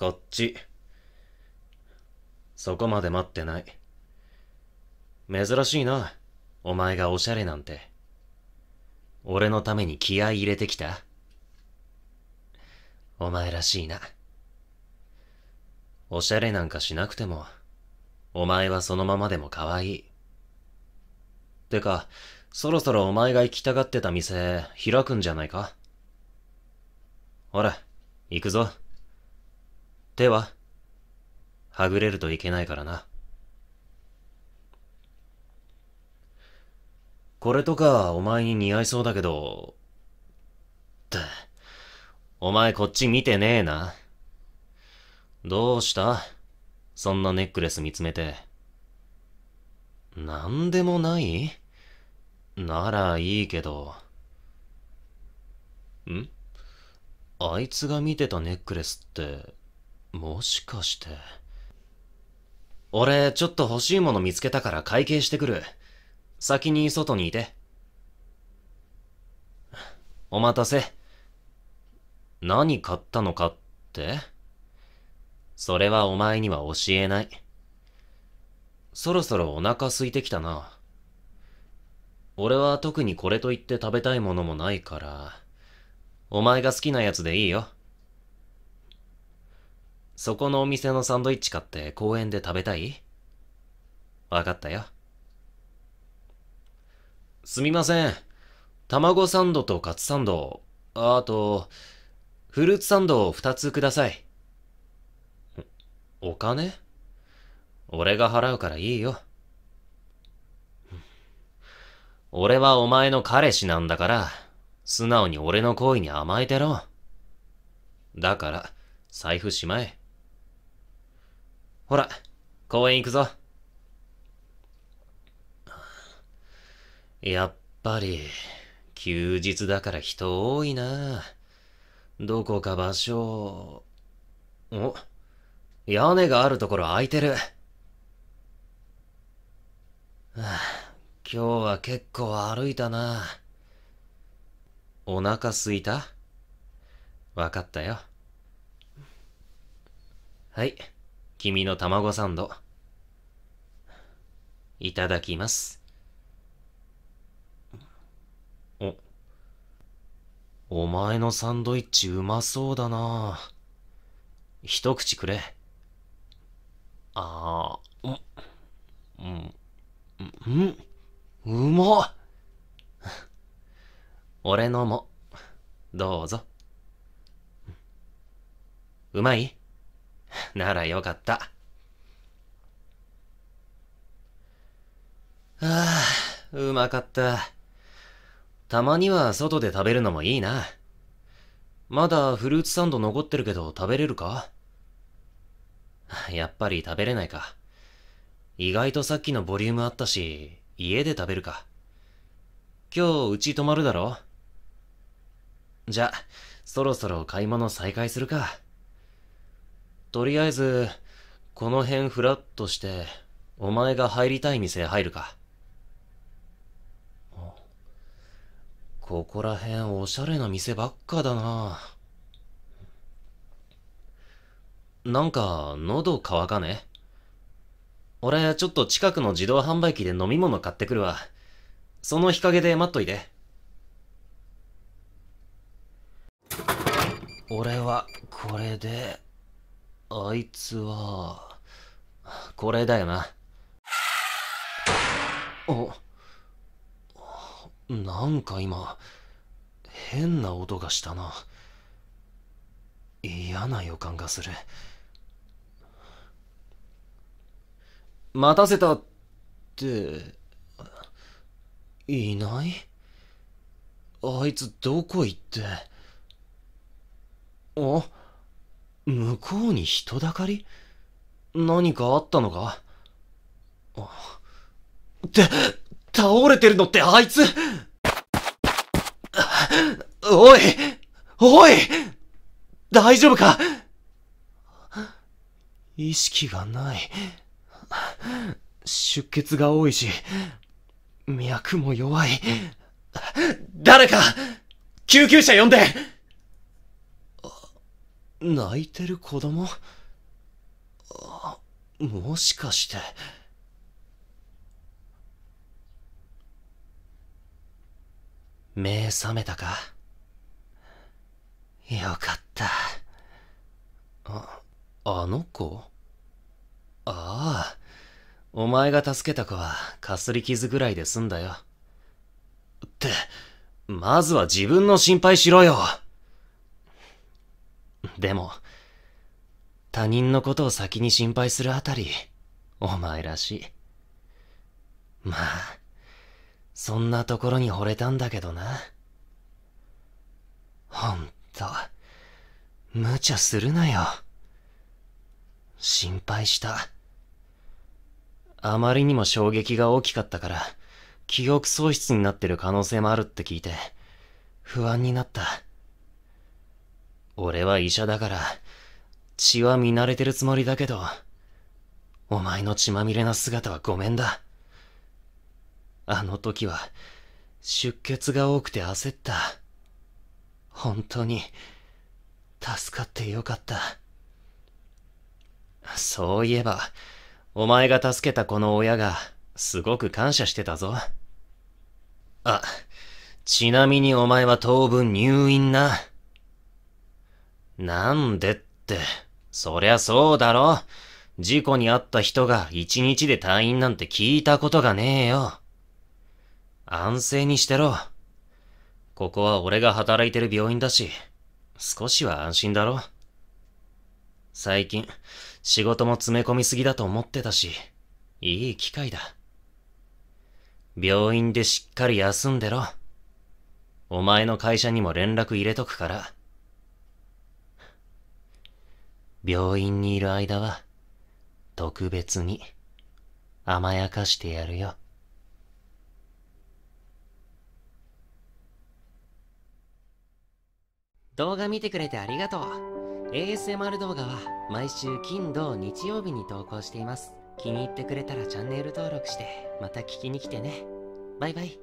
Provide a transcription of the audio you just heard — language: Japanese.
こっち。そこまで待ってない。珍しいな。お前がおしゃれなんて。俺のために気合入れてきたお前らしいな。おしゃれなんかしなくても、お前はそのままでも可愛い。てか、そろそろお前が行きたがってた店、開くんじゃないかほら、行くぞ。では、はぐれるといけないからな。これとかお前に似合いそうだけど、って、お前こっち見てねえな。どうしたそんなネックレス見つめて。なんでもないならいいけど。んあいつが見てたネックレスって、もしかして。俺、ちょっと欲しいもの見つけたから会計してくる。先に外にいて。お待たせ。何買ったのかってそれはお前には教えない。そろそろお腹空いてきたな。俺は特にこれといって食べたいものもないから、お前が好きなやつでいいよ。そこのお店のサンドイッチ買って公園で食べたいわかったよ。すみません。卵サンドとカツサンド、あと、フルーツサンドを2つください。お金俺が払うからいいよ。俺はお前の彼氏なんだから、素直に俺の行為に甘えてろ。だから、財布しまえ。ほら、公園行くぞ。やっぱり、休日だから人多いな。どこか場所お、屋根があるところ空いてる。はあ、今日は結構歩いたな。お腹すいたわかったよ。はい。君の卵サンド。いただきます。お、お前のサンドイッチうまそうだな一口くれ。ああ、うん、うん、うん、うまっ俺のも、どうぞ。うまいならよかった。ああ、うまかった。たまには外で食べるのもいいな。まだフルーツサンド残ってるけど食べれるかやっぱり食べれないか。意外とさっきのボリュームあったし、家で食べるか。今日うち泊まるだろじゃ、そろそろ買い物再開するか。とりあえず、この辺フラッとして、お前が入りたい店入るか。ここら辺おしゃれな店ばっかだな。なんか、喉乾かね俺、ちょっと近くの自動販売機で飲み物買ってくるわ。その日陰で待っといて。俺は、これで。あいつは、これだよな。あ、なんか今、変な音がしたな。嫌な予感がする。待たせたって、いないあいつどこ行って。あ向こうに人だかり何かあったのかあ、って、倒れてるのってあいつおいおい大丈夫か意識がない。出血が多いし、脈も弱い。誰か救急車呼んで泣いてる子供もしかして。目覚めたかよかった。あ、あの子ああ。お前が助けた子は、かすり傷ぐらいで済んだよ。って、まずは自分の心配しろよでも、他人のことを先に心配するあたり、お前らしい。まあ、そんなところに惚れたんだけどな。ほんと、無茶するなよ。心配した。あまりにも衝撃が大きかったから、記憶喪失になってる可能性もあるって聞いて、不安になった。俺は医者だから、血は見慣れてるつもりだけど、お前の血まみれな姿はごめんだ。あの時は、出血が多くて焦った。本当に、助かってよかった。そういえば、お前が助けたこの親が、すごく感謝してたぞ。あ、ちなみにお前は当分入院な。なんでって、そりゃそうだろ。事故に遭った人が一日で退院なんて聞いたことがねえよ。安静にしてろ。ここは俺が働いてる病院だし、少しは安心だろ。最近、仕事も詰め込みすぎだと思ってたし、いい機会だ。病院でしっかり休んでろ。お前の会社にも連絡入れとくから。病院にいる間は、特別に甘やかしてやるよ。動画見てくれてありがとう。ASMR 動画は毎週金土日曜日に投稿しています。気に入ってくれたらチャンネル登録して、また聞きに来てね。バイバイ。